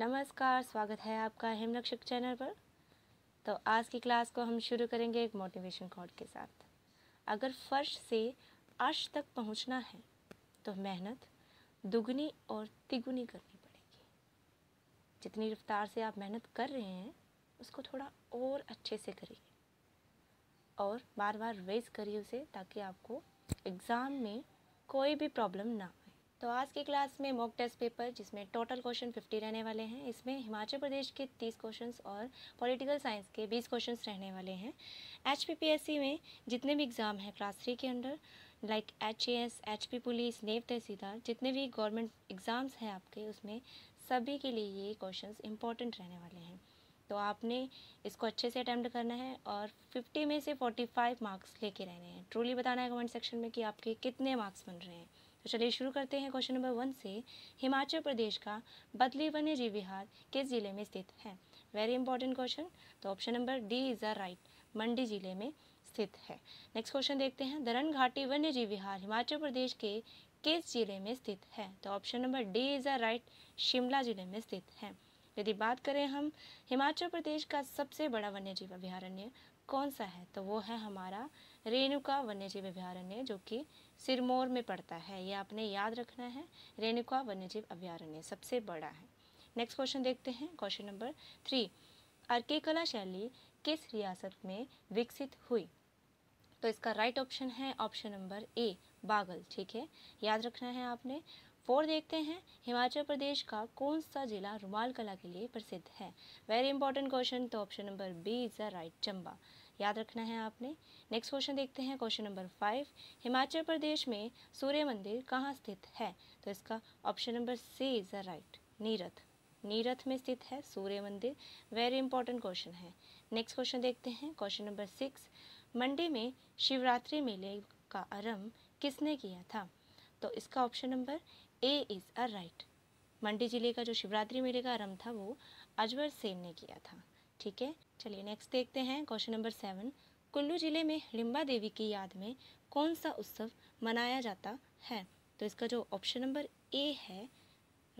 नमस्कार स्वागत है आपका हिमरक्षक चैनल पर तो आज की क्लास को हम शुरू करेंगे एक मोटिवेशन कोड के साथ अगर फर्श से अर्श तक पहुंचना है तो मेहनत दुगनी और तिगुनी करनी पड़ेगी जितनी रफ्तार से आप मेहनत कर रहे हैं उसको थोड़ा और अच्छे से करिए और बार बार रेज करिए उसे ताकि आपको एग्ज़ाम में कोई भी प्रॉब्लम ना आए तो आज की क्लास में मॉक टेस्ट पेपर जिसमें टोटल क्वेश्चन 50 रहने वाले हैं इसमें हिमाचल प्रदेश के 30 क्वेश्चंस और पॉलिटिकल साइंस के 20 क्वेश्चंस रहने वाले हैं एच में जितने भी एग्ज़ाम हैं क्लास थ्री के under like H A S H P police नेव तहसीलदार जितने भी गवर्नमेंट एग्ज़ाम्स हैं आपके उसमें सभी के लिए ये क्वेश्चन इंपॉर्टेंट रहने वाले हैं तो आपने इसको अच्छे से अटैम्प्ट करना है और 50 में से 45 मार्क्स लेके रहने हैं ट्रूली बताना है कमेंट सेक्शन में कि आपके कितने मार्क्स बन रहे हैं तो चलिए शुरू करते हैं क्वेश्चन नंबर वन से हिमाचल प्रदेश का बदली वन्य जीव विहार किस जिले में स्थित है वेरी इंपॉर्टेंट क्वेश्चन तो option number D is the right Mandi जिले में स्थित है नेक्स्ट क्वेश्चन देखते हैं धरन घाटी वन्य जीव विहार हिमाचल प्रदेश के किस जिले में स्थित है तो option number D is a right Shimla जिले में स्थित है यदि बात करें हम हिमाचल प्रदेश का सबसे बड़ा वन्य जीव अभ्यारण्य कौन सा है तो वो है हमारा रेणुका वन्यजीव अभ्यारण्य जो कि सिरमौर में पड़ता है ये आपने याद रखना है रेणुका वन्यजीव अभ्यारण्य सबसे बड़ा है नेक्स्ट क्वेश्चन देखते हैं क्वेश्चन नंबर थ्री अर्की कला शैली किस रियासत में विकसित हुई तो इसका राइट ऑप्शन है ऑप्शन नंबर ए बागल ठीक है याद रखना है आपने फोर देखते हैं हिमाचल प्रदेश का कौन सा जिला रुमाल कला के लिए प्रसिद्ध है वेरी इंपॉर्टेंट क्वेश्चन तो option number B is the right Chamba याद रखना है आपने नेक्स्ट क्वेश्चन देखते हैं question number five Himachal Pradesh में सूर्य मंदिर कहाँ स्थित है तो इसका option number C is the right Nirath Nirath में स्थित है सूर्य मंदिर वेरी इंपॉर्टेंट क्वेश्चन है नेक्स्ट क्वेश्चन देखते हैं क्वेश्चन नंबर सिक्स मंडी में शिवरात्रि मेले का आरंभ किसने किया था तो इसका option number A is a right Mandi जिले का जो शिवरात्रि मेले का आरंभ था वो अजबर सेन ने किया था ठीक है चलिए नेक्स्ट देखते हैं क्वेश्चन नंबर सेवन कुल्लू ज़िले में हिडिम्बा देवी की याद में कौन सा उत्सव मनाया जाता है तो इसका जो ऑप्शन नंबर ए है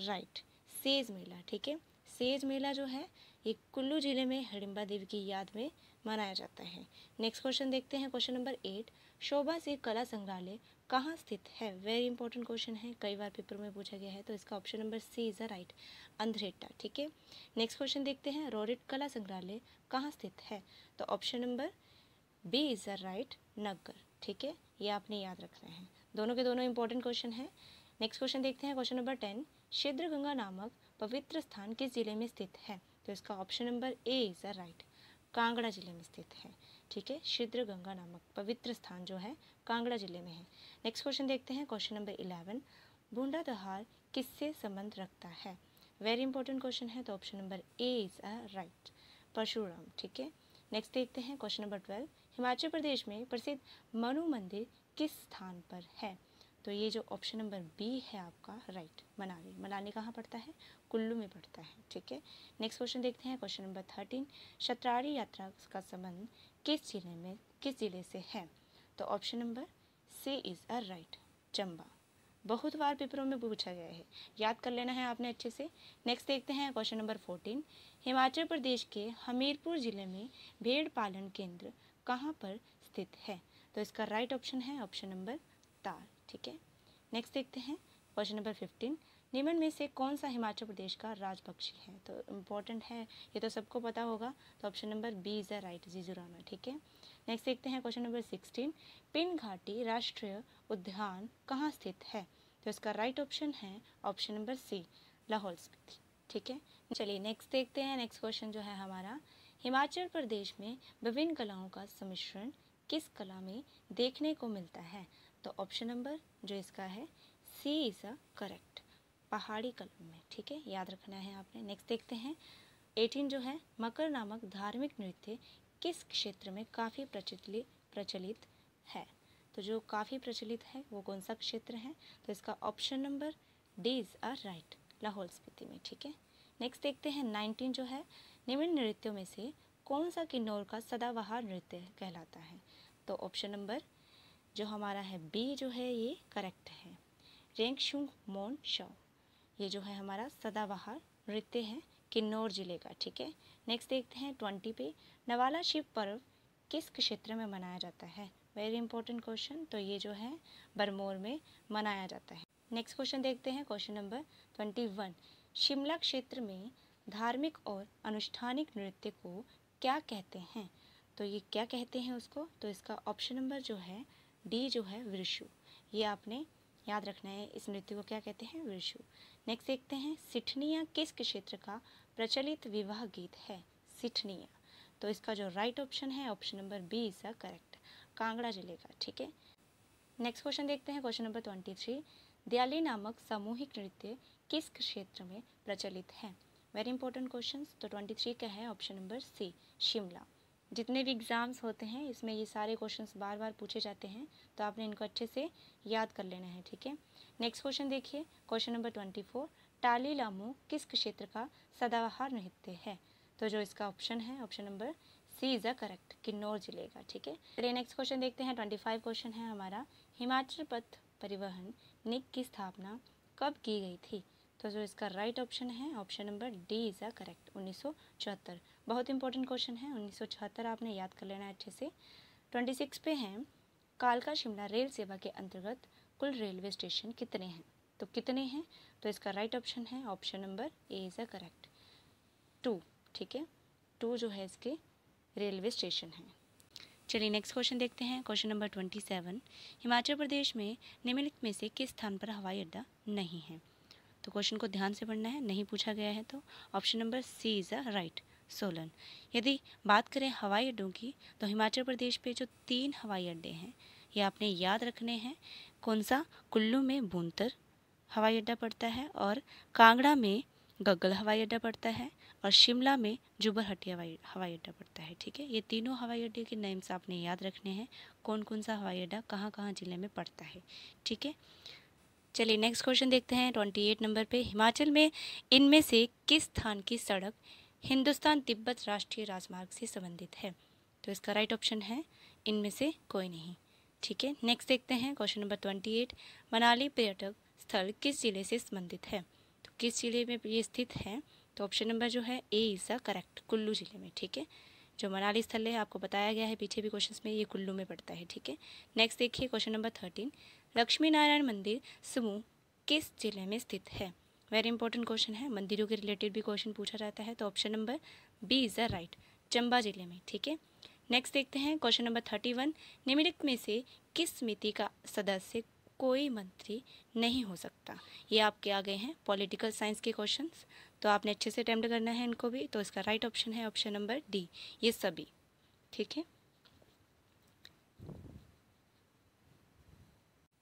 राइट सेज मेला ठीक है सेज मेला जो है ये कुल्लू ज़िले में हडिम्बा देवी की याद में मनाया जाता है नेक्स्ट क्वेश्चन देखते हैं क्वेश्चन नंबर एट शोभा से कला संग्रहालय कहाँ स्थित है वेरी इंपॉर्टेंट क्वेश्चन है कई बार पेपर में पूछा गया है तो इसका option number C is a right Andhreta ठीक है नेक्स्ट क्वेश्चन देखते हैं रोरिट कला संग्रहालय कहाँ स्थित है तो option number B is a right Naggar ठीक है ये आपने याद रखना है दोनों के दोनों इंपॉर्टेंट क्वेश्चन हैं नेक्स्ट क्वेश्चन देखते हैं question number ten Shidra Ganga नामक पवित्र स्थान किस जिले में स्थित है तो इसका option number A is a right Kangra जिले में स्थित है ठीक है शीद्र गंगा नामक पवित्र स्थान जो है कांगड़ा जिले में है नेक्स्ट क्वेश्चन देखते हैं क्वेश्चन नंबर इलेवन बूंदा दहार किससे संबंध रखता है वेरी इंपॉर्टेंट क्वेश्चन है तो option number A is a right Parshuram ठीक है नेक्स्ट देखते हैं question number twelve Himachal Pradesh में प्रसिद्ध मनु मंदिर किस स्थान पर है तो ये जो ऑप्शन नंबर बी है आपका राइट मनाली मनाली कहाँ पड़ता है कुल्लू में पड़ता है ठीक है नेक्स्ट क्वेश्चन देखते हैं क्वेश्चन नंबर थर्टीन शतरारी यात्रा का संबंध किस जिले में किस ज़िले से है तो option number C is a right Chamba बहुत बार पेपरों में पूछा गया है याद कर लेना है आपने अच्छे से नेक्स्ट देखते हैं question number fourteen Himachal Pradesh के हमीरपुर ज़िले में भेड़ पालन केंद्र कहाँ पर स्थित है तो इसका राइट ऑप्शन है ऑप्शन नंबर तार ठीक है नेक्स्ट देखते हैं क्वेश्चन नंबर फिफ्टीन निम्न में से कौन सा हिमाचल प्रदेश का राजपक्षी है तो इम्पोर्टेंट है ये तो सबको पता होगा तो option number B is the right Jijurana ठीक है नेक्स्ट देखते हैं क्वेश्चन नंबर सिक्सटीन पिन घाटी राष्ट्रीय उद्यान कहाँ स्थित है तो इसका राइट ऑप्शन है option number C Lahaul Spiti ठीक है चलिए नेक्स्ट देखते हैं नेक्स्ट क्वेश्चन जो है हमारा हिमाचल प्रदेश में विभिन्न कलाओं का सम्मिश्रण किस कला में देखने को मिलता है तो ऑप्शन नंबर जो इसका है सी इज़ अ करेक्ट पहाड़ी कल्प में ठीक है याद रखना है आपने नेक्स्ट देखते हैं एटीन जो है मकर नामक धार्मिक नृत्य किस क्षेत्र में काफ़ी प्रचलित प्रचलित है तो जो काफ़ी प्रचलित है वो कौन सा क्षेत्र है तो इसका option number D is are right Lahaul Spiti में ठीक है नेक्स्ट देखते हैं नाइनटीन जो है निम्न नृत्यों में से कौन सा किन्नौर का सदाबहार नृत्य कहलाता है तो ऑप्शन नंबर जो हमारा है बी जो है ये करेक्ट है रेंग शुंग मोन शव ये जो है हमारा सदाबहार नृत्य है किन्नौर जिले का ठीक है नेक्स्ट देखते हैं ट्वेंटी पे नवाला शिव पर्व किस क्षेत्र में मनाया जाता है वेरी इंपॉर्टेंट क्वेश्चन तो ये जो है बरमोर में मनाया जाता है नेक्स्ट क्वेश्चन देखते हैं question number twenty one Shimla क्षेत्र में धार्मिक और अनुष्ठानिक नृत्य को क्या कहते हैं तो ये क्या कहते हैं उसको तो इसका ऑप्शन नंबर जो है डी जो है वृषु ये आपने याद रखना है इस नृत्य को क्या कहते हैं विशु नेक्स्ट देखते हैं सिठनिया किस क्षेत्र का प्रचलित विवाह गीत है सिठनिया तो इसका जो राइट ऑप्शन है option number B is a correct Kangra जिले का ठीक है नेक्स्ट क्वेश्चन देखते हैं question number twenty three Dayali नामक सामूहिक नृत्य किस क्षेत्र में प्रचलित है वेरी इंपॉर्टेंट क्वेश्चन तो ट्वेंटी थ्री का है ऑप्शन नंबर सी शिमला जितने भी एग्ज़ाम्स होते हैं इसमें ये सारे क्वेश्चंस बार बार पूछे जाते हैं तो आपने इनको अच्छे से याद कर लेना है ठीक है नेक्स्ट क्वेश्चन देखिए क्वेश्चन नंबर ट्वेंटी फोर टाली लामू किस क्षेत्र का सदाबहार नृत्य है तो जो इसका ऑप्शन है option number C is a correct Kinnaur जिले का ठीक है चलिए नेक्स्ट क्वेश्चन देखते हैं ट्वेंटी फाइव क्वेश्चन है हमारा हिमाचल पथ परिवहन निक की स्थापना कब की गई थी तो जो इसका राइट right ऑप्शन है option number D is a correct उन्नीस बहुत इंपॉर्टेंट क्वेश्चन है उन्नीस आपने याद कर लेना अच्छे से ट्वेंटी सिक्स पे हैं कालका शिमला रेल सेवा के अंतर्गत कुल रेलवे स्टेशन कितने हैं तो कितने हैं तो इसका राइट ऑप्शन है option number A is a correct two ठीक है टू जो है इसके रेलवे स्टेशन हैं चलिए नेक्स्ट क्वेश्चन देखते हैं question number twenty seven Himachal Pradesh में निम्नलिखित में से किस स्थान पर हवाई अड्डा नहीं है तो क्वेश्चन को ध्यान से पढ़ना है नहीं पूछा गया है तो option number C is a right Solan यदि बात करें हवाई अड्डों की तो हिमाचल प्रदेश पे जो तीन हवाई अड्डे हैं ये आपने याद रखने हैं कौन सा कुल्लू में बूंतर हवाई अड्डा पड़ता है और कांगड़ा में गग्गल हवाई अड्डा पड़ता है और शिमला में जुबरहटी हवाई हवाई अड्डा पड़ता है ठीक है ये तीनों हवाई अड्डे के नेम्स आपने याद रखने हैं कौन कौन सा हवाई अड्डा कहाँ कहाँ ज़िले में पड़ता है ठीक है चलिए नेक्स्ट क्वेश्चन देखते हैं ट्वेंटी एट नंबर पे हिमाचल में इनमें से किस स्थान की सड़क हिंदुस्तान तिब्बत राष्ट्रीय राजमार्ग से संबंधित है तो इसका राइट ऑप्शन है इनमें से कोई नहीं ठीक है नेक्स्ट देखते हैं question number twenty eight Manali पर्यटक स्थल किस जिले से संबंधित है तो किस जिले में ये स्थित है तो ऑप्शन नंबर जो है A is the correct Kullu जिले में ठीक है जो मनाली स्थल है आपको बताया गया है पीछे भी क्वेश्चन में ये कुल्लू में पड़ता है ठीक है नेक्स्ट देखिए question number thirteen Lakshmi Narayan मंदिर समूह किस जिले में स्थित है वेरी इंपॉर्टेंट क्वेश्चन है मंदिरों के रिलेटेड भी क्वेश्चन पूछा जाता है तो option number B is the right Chamba जिले में ठीक है नेक्स्ट देखते हैं क्वेश्चन नंबर थर्टी वन निम्नलिखित में से किस समिति का सदस्य कोई मंत्री नहीं हो सकता ये आपके आ गए हैं पॉलिटिकल साइंस के क्वेश्चन तो आपने अच्छे से अटैम्प्ट करना है इनको भी तो इसका राइट ऑप्शन है ऑप्शन नंबर डी ये सभी ठीक है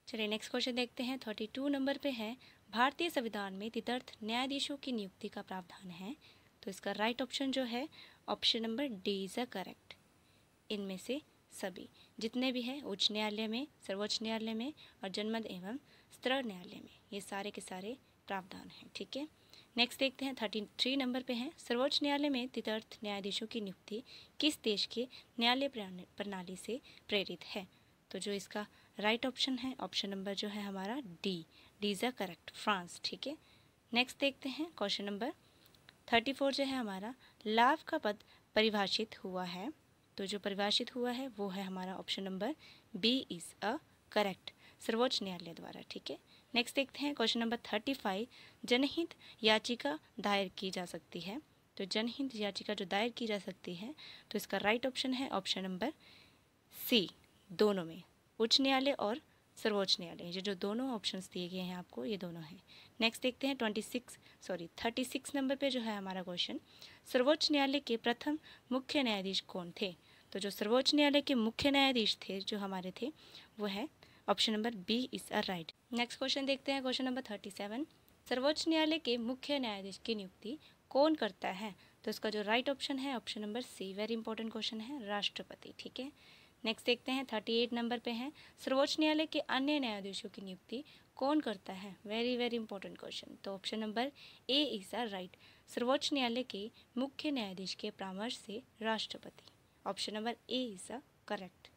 चलिए नेक्स्ट क्वेश्चन देखते हैं थर्टी टू नंबर पे है भारतीय संविधान में तदर्थ न्यायाधीशों की नियुक्ति का प्रावधान है तो इसका राइट ऑप्शन जो है option number D is a correct इनमें से सभी जितने भी हैं उच्च न्यायालय में सर्वोच्च न्यायालय में और जनमत एवं स्तर न्यायालय में ये सारे के सारे प्रावधान हैं ठीक है नेक्स्ट देखते हैं थर्टी थ्री नंबर पे हैं सर्वोच्च न्यायालय में तदर्थ न्यायाधीशों की नियुक्ति किस देश के न्यायालय प्रणाली से प्रेरित है तो जो इसका राइट right ऑप्शन है ऑप्शन नंबर जो है हमारा डी डीजा करेक्ट फ्रांस ठीक है नेक्स्ट देखते हैं क्वेश्चन नंबर थर्टी फोर जो है हमारा लाभ का पद परिभाषित हुआ है तो जो परिभाषित हुआ है वो है हमारा option number B is a correct सर्वोच्च न्यायालय द्वारा ठीक है नेक्स्ट देखते हैं क्वेश्चन नंबर थर्टी फाइव जनहित याचिका दायर की जा सकती है तो जनहित याचिका जो दायर की जा सकती है तो इसका राइट ऑप्शन है ऑप्शन नंबर सी दोनों में उच्च न्यायालय और सर्वोच्च न्यायालय ये जो दोनों ऑप्शंस दिए गए हैं आपको ये दोनों हैं नेक्स्ट देखते हैं twenty six sorry thirty six number पे जो है हमारा क्वेश्चन सर्वोच्च न्यायालय के प्रथम मुख्य न्यायाधीश कौन थे तो जो सर्वोच्च न्यायालय के मुख्य न्यायाधीश थे जो हमारे थे वो है option number B is a right next question देखते हैं क्वेश्चन नंबर थर्टी सेवन सर्वोच्च न्यायालय के मुख्य न्यायाधीश की नियुक्ति कौन करता है तो इसका जो राइट right ऑप्शन है option number C very important question है राष्ट्रपति ठीक है नेक्स्ट देखते हैं थर्टी एट नंबर पे है सर्वोच्च न्यायालय के अन्य न्यायाधीशों की नियुक्ति कौन करता है वेरी वेरी इंपॉर्टेंट क्वेश्चन तो option number A is are right सर्वोच्च न्यायालय के मुख्य न्यायाधीश के परामर्श से राष्ट्रपति option number A is a correct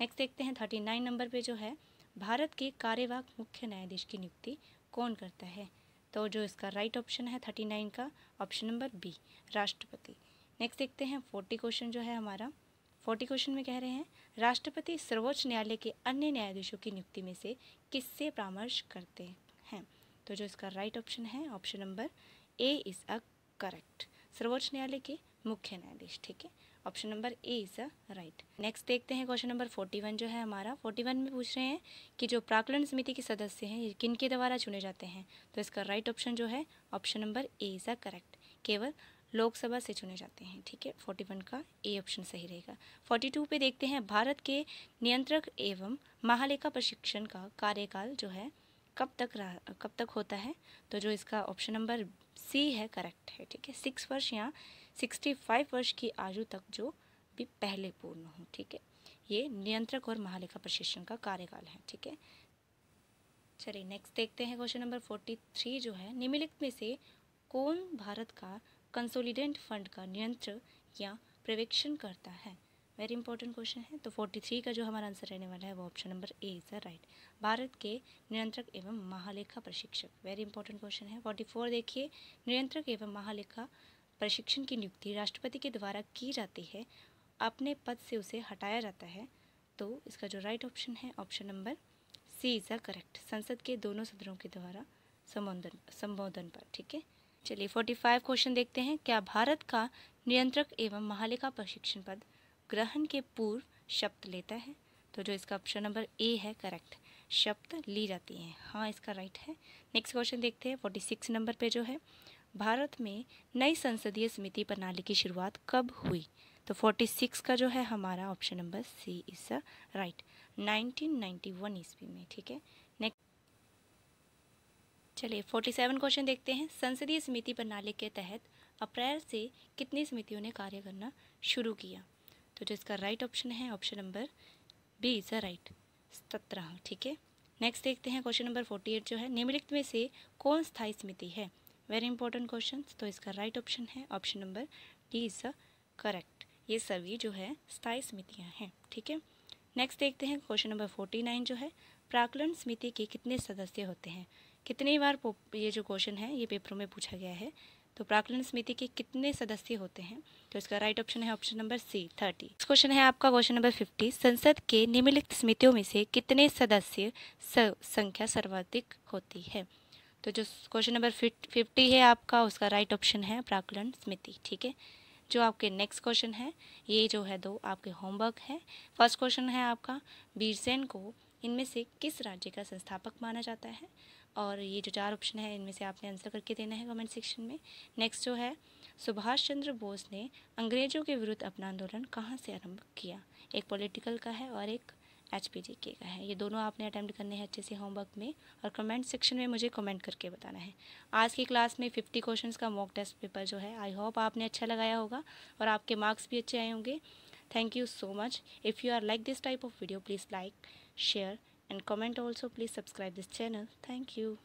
next देखते हैं थर्टी नाइन नंबर पे जो है भारत के कार्यवाहक मुख्य न्यायाधीश की नियुक्ति कौन करता है तो जो इसका राइट right ऑप्शन है थर्टी नाइन का ऑप्शन नंबर बी राष्ट्रपति नेक्स्ट देखते हैं फोर्टी क्वेश्चन जो है हमारा फोर्टी क्वेश्चन में कह रहे हैं राष्ट्रपति सर्वोच्च न्यायालय के अन्य न्यायाधीशों की नियुक्ति में से किससे परामर्श करते हैं तो जो इसका राइट ऑप्शन है option number A is a correct सर्वोच्च न्यायालय के मुख्य न्यायाधीश ठीक है option number A is a right next देखते हैं क्वेश्चन नंबर फोर्टी वन जो है हमारा फोर्टी वन में पूछ रहे हैं कि जो प्राकलन समिति के सदस्य हैं ये किन के द्वारा चुने जाते हैं तो इसका राइट ऑप्शन जो है option number A is a correct केवल लोकसभा से चुने जाते हैं ठीक है फोर्टी वन का ए ऑप्शन सही रहेगा फोर्टी टू पे देखते हैं भारत के नियंत्रक एवं महालेखा प्रशिक्षण का कार्यकाल जो है कब तक रहा कब तक होता है तो जो इसका ऑप्शन नंबर सी है करेक्ट है ठीक है सिक्स वर्ष या सिक्सटी फाइव वर्ष की आयु तक जो भी पहले पूर्ण हो ठीक है ये नियंत्रक और महालेखा प्रशिक्षण का कार्यकाल है ठीक है चलिए नेक्स्ट देखते हैं क्वेश्चन नंबर फोर्टी थ्री जो है निम्नलिखित में से कौन भारत का कंसोलिडेंट फंड का नियंत्रण या प्रवेक्षण करता है वेरी इंपॉर्टेंट क्वेश्चन है तो 43 का जो हमारा आंसर रहने वाला है वो option number A is the right Bharat के नियंत्रक एवं महालेखा प्रशिक्षक वेरी इंपॉर्टेंट क्वेश्चन है 44 देखिए नियंत्रक एवं महालेखा प्रशिक्षण की नियुक्ति राष्ट्रपति के द्वारा की जाती है अपने पद से उसे हटाया जाता है तो इसका जो राइट ऑप्शन है option number C is the correct संसद के दोनों सदनों के द्वारा संबोधन संबोधन पर ठीक है चलिए फोर्टी फाइव क्वेश्चन देखते हैं क्या भारत का नियंत्रक एवं महालेखा प्रशिक्षण पद ग्रहण के पूर्व शब्द लेता है तो जो इसका ऑप्शन नंबर ए है करेक्ट शब्द ली जाती है हाँ इसका राइट है नेक्स्ट क्वेश्चन देखते हैं फोर्टी सिक्स नंबर पे जो है भारत में नई संसदीय समिति प्रणाली की शुरुआत कब हुई तो फोर्टी सिक्स का जो है हमारा option number C is right nineteen ninety one ईस्वी में ठीक है चलिए फोर्टी सेवन क्वेश्चन देखते हैं संसदीय समिति प्रणाली के तहत अप्रैल से कितनी समितियों ने कार्य करना शुरू किया तो जो इसका राइट ऑप्शन है option number B is a right सत्रह ठीक है नेक्स्ट देखते हैं क्वेश्चन नंबर फोर्टी एट जो है निम्नलिखित में से कौन स्थायी समिति है वेरी इंपॉर्टेंट क्वेश्चन तो इसका राइट ऑप्शन है option number D is a correct ये सभी जो है स्थायी समितियाँ हैं ठीक है नेक्स्ट देखते हैं क्वेश्चन नंबर फोर्टी नाइन जो है प्राकलन समिति के कितने सदस्य होते हैं कितनी बार ये जो क्वेश्चन है ये पेपरों में पूछा गया है तो प्राकलन समिति के कितने सदस्य होते हैं तो इसका राइट ऑप्शन है option number C thirty question है आपका क्वेश्चन नंबर फिफ्टी संसद के निम्नलिखित समितियों में से कितने सदस्य संख्या सर्वाधिक होती है तो जो क्वेश्चन नंबर फिफ्टी है आपका उसका राइट ऑप्शन है प्राकलन समिति ठीक है जो आपके नेक्स्ट क्वेश्चन है ये जो है दो आपके होमवर्क है फर्स्ट क्वेश्चन है आपका बीरसेन को इनमें से किस राज्य का संस्थापक माना जाता है और ये जो चार ऑप्शन है इनमें से आपने आंसर करके देना है कमेंट सेक्शन में नेक्स्ट जो है सुभाष चंद्र बोस ने अंग्रेज़ों के विरुद्ध अपना आंदोलन कहाँ से आरंभ किया एक पॉलिटिकल का है और एक एच के का है ये दोनों आपने अटैम्प्ट करने हैं अच्छे से होमवर्क में और कमेंट सेक्शन में मुझे कमेंट करके बताना है आज की क्लास में फिफ्टी क्वेश्चन का मॉक टेस्ट पेपर जो है आई होप आपने अच्छा लगाया होगा और आपके मार्क्स भी अच्छे आए होंगे thank you so much if you are like this type of video please like share and comment also please subscribe this channel thank you